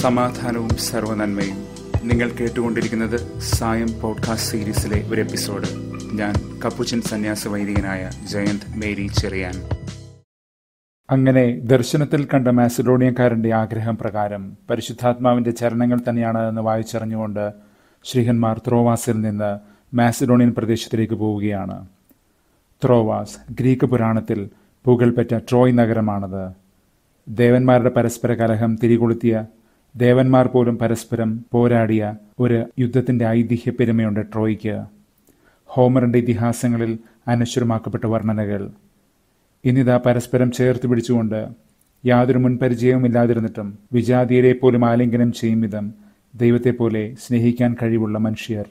സമാധാനവും സർവനന്മയും നിങ്ങൾ കേട്ടുകൊണ്ടിരിക്കുന്നത് സായം പോഡ്കാസ്റ്റ് സീരീസിലെ ഒരു എപ്പിസോഡ് ഞാൻ കപ്പുച്ചൻ സന്യാസ വൈദികനായ ജയന്ത് മേരി ചെറിയാൻ അങ്ങനെ ദർശനത്തിൽ കണ്ട മാസിഡോണിയക്കാരന്റെ ആഗ്രഹം പ്രകാരം പരിശുദ്ധാത്മാവിന്റെ ചരണങ്ങൾ തന്നെയാണ് എന്ന് വായിച്ചറിഞ്ഞുകൊണ്ട് ശ്രീഹന്മാർ ത്രോവാസിൽ നിന്ന് മാസിഡോണിയൻ പ്രദേശത്തിലേക്ക് പോവുകയാണ് ത്രോവാസ് ഗ്രീക്ക് പുരാണത്തിൽ പെറ്റ ട്രോയ് നഗരമാണത് ദേവന്മാരുടെ പരസ്പര കലഹം തിരികൊളുത്തിയ ദേവന്മാർ പോലും പരസ്പരം പോരാടിയ ഒരു യുദ്ധത്തിന്റെ പെരുമയുണ്ട് ട്രോയ്ക്ക് ഹോമറിന്റെ ഇതിഹാസങ്ങളിൽ അനശ്വരമാക്കപ്പെട്ട വർണ്ണനകൾ ഇന്നിതാ പരസ്പരം ചേർത്ത് പിടിച്ചുകൊണ്ട് യാതൊരു മുൻപരിചയവുമില്ലാതിരുന്നിട്ടും വിജാതീയരെ പോലും ആലിംഗനം ചെയ്യും വിധം ദൈവത്തെപ്പോലെ സ്നേഹിക്കാൻ കഴിവുള്ള മനുഷ്യർ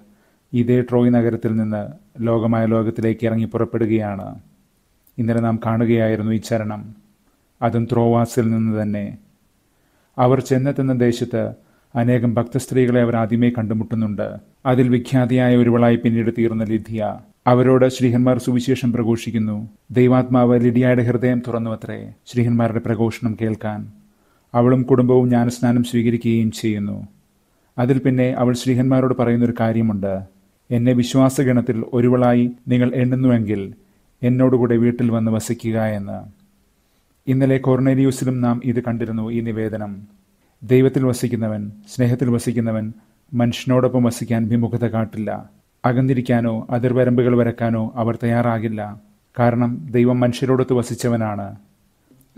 ഇതേ ട്രോയ് നഗരത്തിൽ നിന്ന് ലോകമായ ലോകത്തിലേക്ക് ഇറങ്ങി പുറപ്പെടുകയാണ് ഇന്നലെ നാം കാണുകയായിരുന്നു ഈ ചരണം അതും ത്രോവാസിൽ നിന്ന് തന്നെ അവർ ചെന്നെത്തുന്ന ദേശത്ത് അനേകം ഭക്തസ്ത്രീകളെ അവർ ആദ്യമേ കണ്ടുമുട്ടുന്നുണ്ട് അതിൽ വിഖ്യാതിയായ ഒരുവളായി പിന്നീട് തീർന്ന ലിധിയ അവരോട് ശ്രീഹന്മാർ സുവിശേഷം പ്രഘോഷിക്കുന്നു ദൈവാത്മാവ് ലിഡിയയുടെ ഹൃദയം അത്രേ ശ്രീഹന്മാരുടെ പ്രഘോഷണം കേൾക്കാൻ അവളും കുടുംബവും ജ്ഞാനസ്നാനം സ്വീകരിക്കുകയും ചെയ്യുന്നു അതിൽ പിന്നെ അവൾ ശ്രീഹന്മാരോട് പറയുന്നൊരു കാര്യമുണ്ട് എന്നെ വിശ്വാസഗണത്തിൽ ഒരുവളായി നിങ്ങൾ എണ്ണുന്നുവെങ്കിൽ എന്നോടുകൂടെ വീട്ടിൽ വന്ന് വസിക്കുക എന്ന് ഇന്നലെ കൊർണേലിയൂസിലും നാം ഇത് കണ്ടിരുന്നു ഈ നിവേദനം ദൈവത്തിൽ വസിക്കുന്നവൻ സ്നേഹത്തിൽ വസിക്കുന്നവൻ മനുഷ്യനോടൊപ്പം വസിക്കാൻ വിമുഖത കാട്ടില്ല അകന്നിരിക്കാനോ അതിർവരമ്പുകൾ വരക്കാനോ അവർ തയ്യാറാകില്ല കാരണം ദൈവം മനുഷ്യരോടൊത്ത് വസിച്ചവനാണ്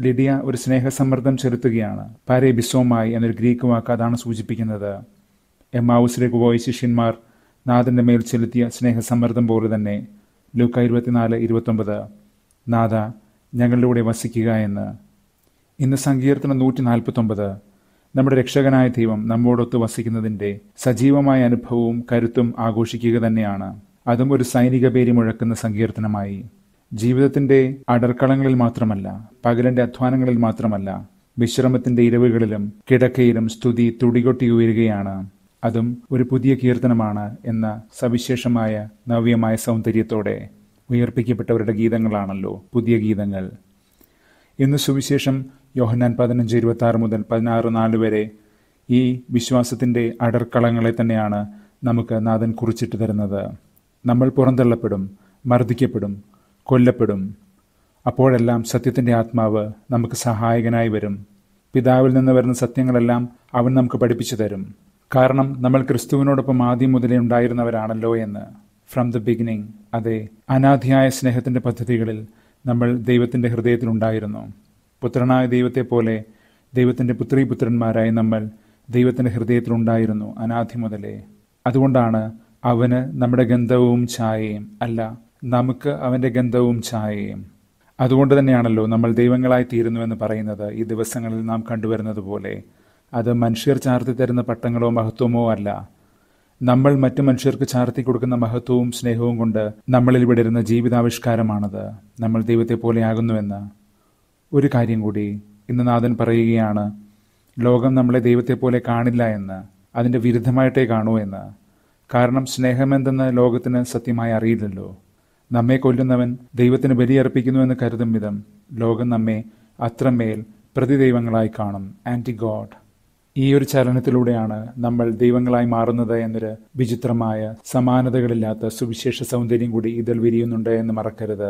ലിഡിയ ഒരു സ്നേഹസമ്മർദ്ദം ചെലുത്തുകയാണ് പാരേ ബിസോമായി എന്നൊരു ഗ്രീക്ക് വാക്ക് അതാണ് സൂചിപ്പിക്കുന്നത് ഹൗസിലേക്ക് പോയ ശിഷ്യന്മാർ നാഥന്റെ മേൽ ചെലുത്തിയ സ്നേഹസമ്മർദ്ദം പോലെ തന്നെ ലൂക്ക ഇരുപത്തിനാല് ഇരുപത്തൊമ്പത് നാഥ ഞങ്ങളുടെ കൂടെ വസിക്കുക എന്ന് ഇന്ന് സങ്കീർത്തനം നൂറ്റി നാൽപ്പത്തൊമ്പത് നമ്മുടെ രക്ഷകനായ ദൈവം നമ്മോടൊത്ത് വസിക്കുന്നതിൻ്റെ സജീവമായ അനുഭവവും കരുത്തും ആഘോഷിക്കുക തന്നെയാണ് അതും ഒരു സൈനിക പേരി മുഴക്കുന്ന സങ്കീർത്തനമായി ജീവിതത്തിൻ്റെ അടർക്കളങ്ങളിൽ മാത്രമല്ല പകലിൻ്റെ അധ്വാനങ്ങളിൽ മാത്രമല്ല വിശ്രമത്തിൻ്റെ ഇരവുകളിലും കിടക്കയിലും സ്തുതി തുടികൊട്ടി ഉയരുകയാണ് അതും ഒരു പുതിയ കീർത്തനമാണ് എന്ന സവിശേഷമായ നവ്യമായ സൗന്ദര്യത്തോടെ ഉയർപ്പിക്കപ്പെട്ടവരുടെ ഗീതങ്ങളാണല്ലോ പുതിയ ഗീതങ്ങൾ ഇന്ന് സുവിശേഷം യോഹന്നാൻ പതിനഞ്ച് ഇരുപത്തി ആറ് മുതൽ പതിനാറ് നാല് വരെ ഈ വിശ്വാസത്തിൻ്റെ അടർക്കളങ്ങളെ തന്നെയാണ് നമുക്ക് നാഥൻ കുറിച്ചിട്ട് തരുന്നത് നമ്മൾ പുറന്തള്ളപ്പെടും മർദ്ദിക്കപ്പെടും കൊല്ലപ്പെടും അപ്പോഴെല്ലാം സത്യത്തിൻ്റെ ആത്മാവ് നമുക്ക് സഹായകനായി വരും പിതാവിൽ നിന്ന് വരുന്ന സത്യങ്ങളെല്ലാം അവൻ നമുക്ക് പഠിപ്പിച്ചു തരും കാരണം നമ്മൾ ക്രിസ്തുവിനോടൊപ്പം ആദ്യം മുതലേ ഉണ്ടായിരുന്നവരാണല്ലോ എന്ന് ഫ്രം ദ ബിഗിനിങ് അതെ അനാധിയായ സ്നേഹത്തിൻ്റെ പദ്ധതികളിൽ നമ്മൾ ദൈവത്തിൻ്റെ ഹൃദയത്തിലുണ്ടായിരുന്നു പുത്രനായ ദൈവത്തെ ദൈവത്തെപ്പോലെ ദൈവത്തിൻ്റെ പുത്രന്മാരായി നമ്മൾ ദൈവത്തിൻ്റെ ഹൃദയത്തിലുണ്ടായിരുന്നു അനാധി മുതലേ അതുകൊണ്ടാണ് അവന് നമ്മുടെ ഗന്ധവും ഛായയും അല്ല നമുക്ക് അവൻ്റെ ഗന്ധവും ഛായയും അതുകൊണ്ട് തന്നെയാണല്ലോ നമ്മൾ ദൈവങ്ങളായി തീരുന്നുവെന്ന് പറയുന്നത് ഈ ദിവസങ്ങളിൽ നാം കണ്ടുവരുന്നത് പോലെ അത് മനുഷ്യർ ചാർത്തി തരുന്ന പട്ടങ്ങളോ മഹത്വമോ അല്ല നമ്മൾ മറ്റു മനുഷ്യർക്ക് ചാർത്തി കൊടുക്കുന്ന മഹത്വവും സ്നേഹവും കൊണ്ട് നമ്മളിൽ വിടരുന്ന ജീവിതാവിഷ്കാരമാണത് നമ്മൾ ദൈവത്തെ പോലെയാകുന്നുവെന്ന് ഒരു കാര്യം കൂടി ഇന്ന് നാഥൻ പറയുകയാണ് ലോകം നമ്മളെ ദൈവത്തെ പോലെ കാണില്ല എന്ന് അതിൻ്റെ വിരുദ്ധമായിട്ടേ കാണൂ എന്ന് കാരണം സ്നേഹമെന്തെന്ന് ലോകത്തിന് സത്യമായി അറിയില്ലല്ലോ നമ്മെ കൊല്ലുന്നവൻ ദൈവത്തിന് ബലിയർപ്പിക്കുന്നുവെന്ന് കരുതും വിധം ലോകം നമ്മെ അത്രമേൽ പ്രതിദൈവങ്ങളായി കാണും ആൻറ്റി ഗോഡ് ഈ ഒരു ചലനത്തിലൂടെയാണ് നമ്മൾ ദൈവങ്ങളായി മാറുന്നത് എന്നൊരു വിചിത്രമായ സമാനതകളില്ലാത്ത സുവിശേഷ സൗന്ദര്യം കൂടി ഇതിൽ വിരിയുന്നുണ്ട് എന്ന് മറക്കരുത്